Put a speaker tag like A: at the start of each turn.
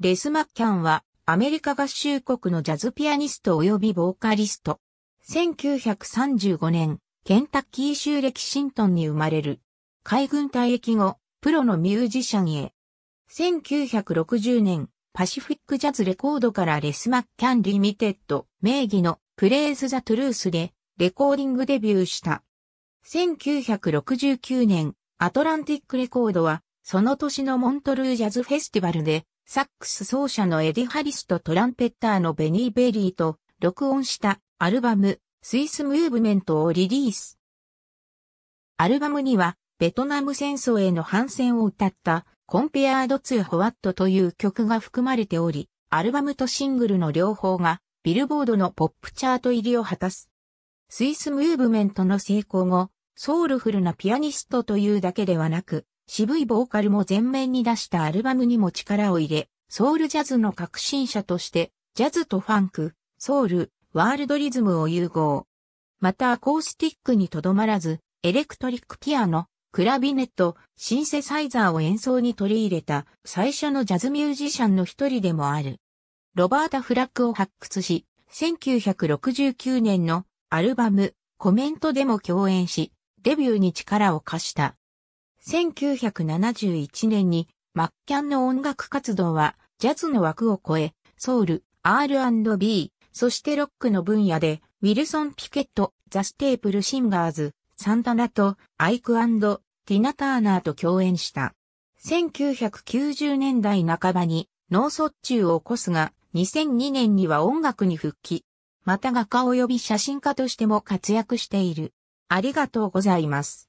A: レス・マ
B: ッキャンはアメリカ合衆国のジャズピアニスト及びボーカリスト。1935年、ケンタッキー州レキシントンに生まれる。海軍退役後、プロのミュージシャンへ。1960年、パシフィックジャズレコードからレス・マッキャン・リミテッド名義のプレイズ・ザ・トゥルースでレコーディングデビューした。1969年、アトランティックレコードはその年のモントルージャズフェスティバルでサックス奏者のエディ・ハリスとトランペッターのベニー・ベリーと録音したアルバムスイス・ムーブメントをリリース。アルバムにはベトナム戦争への反戦を歌ったコンペアード・ツー・ホワットという曲が含まれており、アルバムとシングルの両方がビルボードのポップチャート入りを果たす。スイス・ムーブメントの成功後、ソウルフルなピアニストというだけではなく、渋いボーカルも前面に出したアルバムにも力を入れ、ソウルジャズの革新者として、ジャズとファンク、ソウル、ワールドリズムを融合。またアコースティックにとどまらず、エレクトリックピアノ、クラビネット、シンセサイザーを演奏に取り入れた最初のジャズミュージシャンの一人でもある。ロバータ・フラッグを発掘し、1969年のアルバム、コメントでも共演し、デビューに力を貸した。1971年にマッキャンの音楽活動はジャズの枠を超え、ソウル、R&B、そしてロックの分野で、ウィルソン・ピケット、ザ・ステープル・シンガーズ、サンタナとアイクティナ・ターナーと共演した。1990年代半ばに脳卒中を起こすが、2002年には音楽に復帰。また画家及び写真家としても活躍している。ありがとうございます。